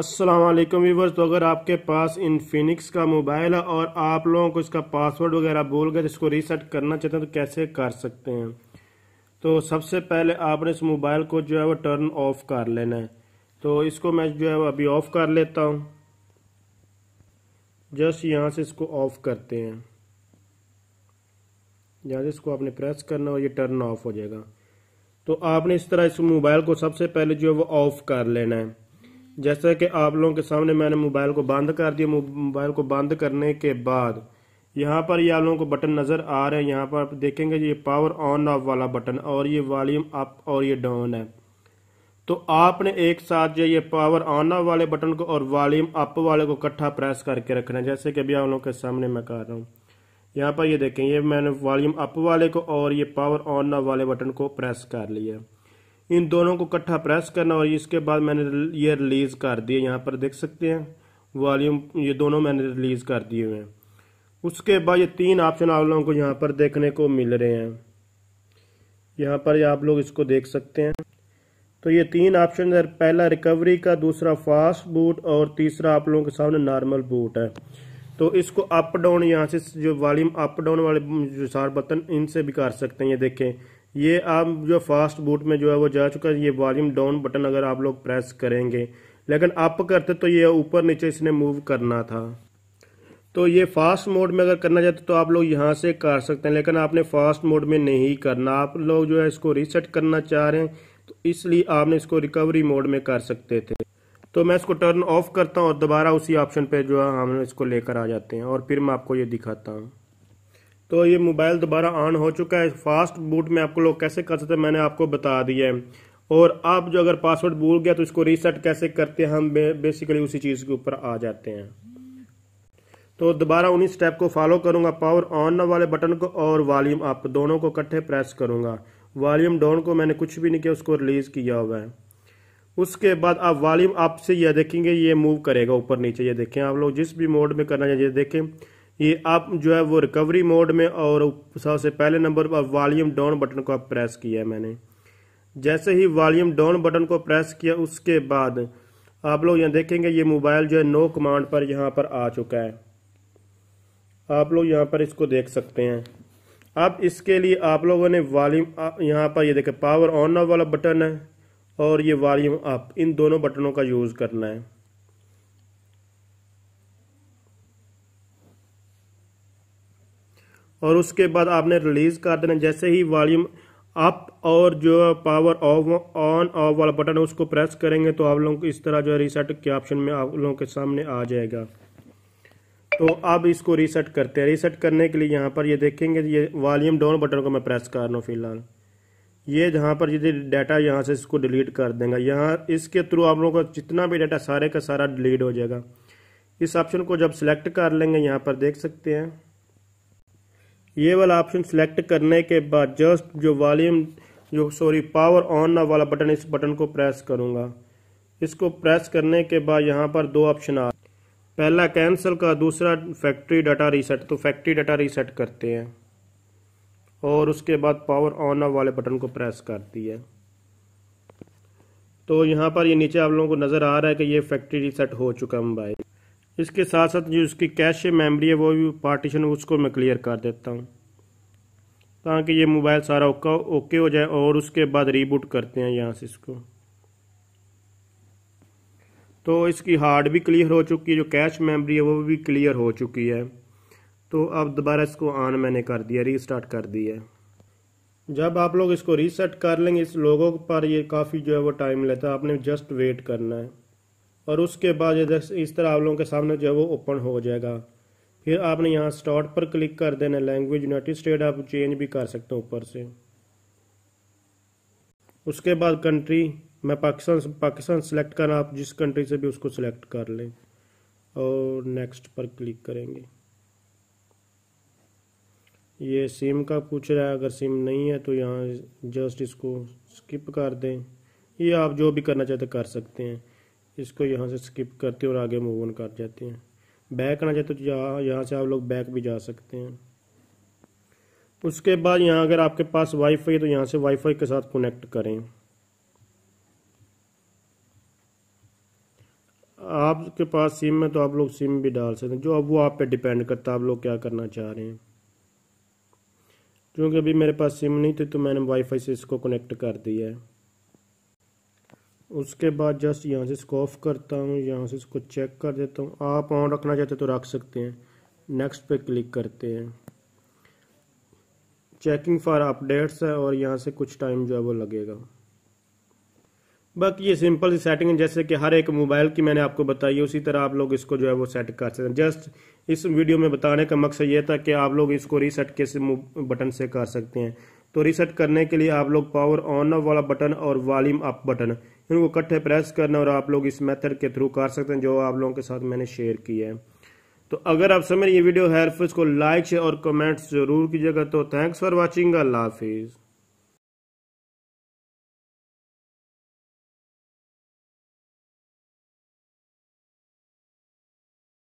Aslam viewers तो अगर आपके पास इनफिनिक्स का मोबाइल है और आप लोगों को इसका पासवर्ड वगैरह भूल गए तो इसको रीसेट करना चाहते हैं तो कैसे कर सकते हैं तो सबसे पहले आपने इस मोबाइल को जो है वो टर्न ऑफ कर लेना है तो इसको मैं जो है वो अभी ऑफ़ कर लेता हूँ जस्ट यहाँ से इसको ऑफ़ करते हैं यहाँ से इसको आपने प्रेस करना और ये टर्न ऑफ हो जाएगा तो आपने इस तरह इस मोबाइल को सबसे पहले जो है वो ऑफ़ कर लेना है जैसा कि आप लोगों के सामने मैंने मोबाइल को बंद कर दिया मोबाइल को बंद करने के बाद यहाँ पर ये आप लोगों को बटन नज़र आ रहे हैं यहाँ पर आप देखेंगे ये पावर ऑन ऑफ वाला बटन और ये वॉल्यूम अप और ये डाउन है तो आपने एक साथ जो ये पावर ऑन ऑफ वाले बटन को और वॉल्यूम अप वाले को इकट्ठा प्रेस करके रखना है जैसे कि अभी आप लोगों के सामने मैं कर रहा हूँ यहाँ पर ये देखें ये मैंने वॉल्यूम अप वाले को और ये पावर ऑन ऑफ वाले बटन को प्रेस कर लिया इन दोनों को इकट्ठा प्रेस करना और इसके बाद मैंने ये रिलीज़ कर दिए यहाँ पर देख सकते हैं वॉल्यूम ये दोनों मैंने रिलीज़ कर दिए हुए हैं उसके बाद ये तीन ऑप्शन आप लोगों को यहाँ पर देखने को मिल रहे हैं यहाँ पर आप लोग इसको देख सकते हैं तो ये तीन ऑप्शन है पहला रिकवरी का दूसरा फास्ट बूट और तीसरा आप लोगों के सामने नॉर्मल बूट है तो इसको अप डाउन यहाँ से जो वॉल्यूम अप डाउन वाले जो सार बटन इनसे भी कर सकते हैं ये देखें ये आप जो फास्ट बूट में जो है वो जा चुका है ये वॉल्यूम डाउन बटन अगर आप लोग प्रेस करेंगे लेकिन अप करते तो ये ऊपर नीचे इसने मूव करना था तो ये फास्ट मोड में अगर करना चाहते तो आप लोग यहाँ से कर सकते हैं लेकिन आपने फास्ट मोड में नहीं करना आप लोग जो है इसको रीसेट करना चाह रहे हैं तो इसलिए आपने इसको रिकवरी मोड में कर सकते थे तो मैं इसको टर्न ऑफ करता हूँ और दोबारा उसी ऑप्शन पे जो है हम इसको लेकर आ जाते हैं और फिर मैं आपको ये दिखाता हूँ तो ये मोबाइल दोबारा ऑन हो चुका है फास्ट बूट में आपको लोग कैसे कर सकते हैं मैंने आपको बता दिया है और आप जो अगर पासवर्ड भूल गया तो इसको रीसेट कैसे करते हैं हम बे, बेसिकली उसी चीज़ के ऊपर आ जाते हैं तो दोबारा उन्हीं स्टेप को फॉलो करूंगा पावर ऑन वाले बटन को और वॉल्यूम अप दोनों को इकट्ठे प्रेस करूंगा वॉल्यूम डाउन को मैंने कुछ भी नहीं किया उसको रिलीज किया हुआ है उसके बाद आप वॉल्यूम अप से यह देखेंगे ये मूव करेगा ऊपर नीचे ये देखें आप लोग जिस भी मोड में करना चाहिए देखें ये आप जो है वो रिकवरी मोड में और सबसे पहले नंबर पर वॉल्यूम डाउन बटन को प्रेस किया मैंने जैसे ही वॉल्यूम डाउन बटन को प्रेस किया उसके बाद आप लोग यहाँ देखेंगे ये मोबाइल जो है नो कमांड पर यहाँ पर आ चुका है आप लोग यहाँ पर इसको देख सकते हैं अब इसके लिए आप लोगों ने वॉल्यूम यहाँ पर ये देखें पावर ऑन ऑफ वाला बटन है और ये वॉल्यूम अप इन दोनों बटनों का यूज़ करना है और उसके बाद आपने रिलीज़ कर देना जैसे ही वॉल्यूम अप और जो पावर ऑफ ऑन ऑफ वाला बटन है उसको प्रेस करेंगे तो आप लोगों को इस तरह जो है रीसेट के ऑप्शन में आप लोगों के सामने आ जाएगा तो अब इसको रीसेट करते हैं रीसेट करने के लिए यहाँ पर ये देखेंगे ये वॉल्यूम डाउन बटन को मैं प्रेस कर रहा हूँ फिलहाल ये जहाँ पर यदि डाटा यहाँ से इसको डिलीट कर देंगे यहाँ इसके थ्रू आप लोगों का जितना भी डाटा सारे का सारा डिलीट हो जाएगा इस ऑप्शन को जब सेलेक्ट कर लेंगे यहाँ पर देख सकते हैं ये वाला ऑप्शन सिलेक्ट करने के बाद जस्ट जो वॉल्यूम जो सॉरी पावर ऑन ना वाला बटन इस बटन को प्रेस करूँगा इसको प्रेस करने के बाद यहाँ पर दो ऑप्शन आ पहला कैंसिल का दूसरा फैक्ट्री डाटा रीसेट तो फैक्ट्री डाटा रीसेट करते हैं और उसके बाद पावर ऑन ऑफ वाले बटन को प्रेस करती है तो यहाँ पर ये नीचे आप लोगों को नज़र आ रहा है कि ये फैक्ट्री रीसेट हो चुका मोबाइल इसके साथ साथ जो इसकी कैश मेमोरी है वो भी पार्टीशन उसको मैं क्लियर कर देता हूँ ताकि ये मोबाइल सारा ओका ओके हो जाए और उसके बाद रीबूट करते हैं यहाँ से इसको तो इसकी हार्ड भी क्लियर हो चुकी है जो कैश मेमोरी है वो भी क्लियर हो चुकी है तो अब दोबारा इसको ऑन मैंने कर दिया रीस्टार्ट कर दिया जब आप लोग इसको रीसेट कर लेंगे इस लोगों पर ये काफ़ी जो है वो टाइम लेता है आपने जस्ट वेट करना है और उसके बाद इस तरह आप लोगों के सामने जो है वो ओपन हो जाएगा फिर आपने यहाँ स्टार्ट पर क्लिक कर देना लैंग्वेज यूनाइटेड स्टेट आप चेंज भी कर सकते हो ऊपर से उसके बाद कंट्री मैं पाकिस्तान पाकिस्तान सेलेक्ट करना आप जिस कंट्री से भी उसको सिलेक्ट कर लें और नेक्स्ट पर क्लिक करेंगे ये सिम का पूछ रहा है अगर सिम नहीं है तो यहाँ जस्ट इसको स्किप कर दें ये आप जो भी करना चाहते कर सकते हैं इसको यहाँ से स्किप करते और आगे मूव ऑन कर जाते हैं बैक आना चाहते तो यहाँ यहाँ से आप लोग बैक भी जा सकते हैं उसके बाद यहाँ अगर आपके पास वाईफाई है तो यहाँ से वाईफाई के साथ कनेक्ट करें आपके पास सिम है तो आप लोग सिम भी डाल सकते हैं जो अब वो आप पे डिपेंड करता है आप लोग क्या करना चाह रहे हैं क्योंकि अभी मेरे पास सिम नहीं थी तो मैंने वाईफाई से इसको कनेक्ट कर दिया है उसके बाद जस्ट यहाँ से इसको ऑफ करता हूँ यहाँ से इसको चेक कर देता हूँ आप ऑन रखना चाहते तो रख सकते हैं नेक्स्ट पे क्लिक करते हैं चेकिंग फॉर अपडेट्स है और यहाँ से कुछ टाइम जो है वो लगेगा बाकी ये सिंपल सी सेटिंग है जैसे कि हर एक मोबाइल की मैंने आपको बताई है उसी तरह आप लोग इसको जो है वो सेट कर सकते हैं जस्ट इस वीडियो में बताने का मकसद ये था कि आप लोग इसको रीसेट कैसे बटन से कर सकते हैं तो रिसेट करने के लिए आप लोग पावर ऑन ऑफ वाला बटन और वॉल्यूम अप बटन इनको इकट्ठे प्रेस करना और आप लोग इस मेथड के थ्रू कर सकते हैं जो आप लोगों के साथ मैंने शेयर किया है तो अगर आप समझ ये वीडियो हेल्पफुल इसको लाइक शेयर और कमेंट्स जरूर कीजिएगा तो थैंक्स फॉर वॉचिंग अल्लाह हाफिज़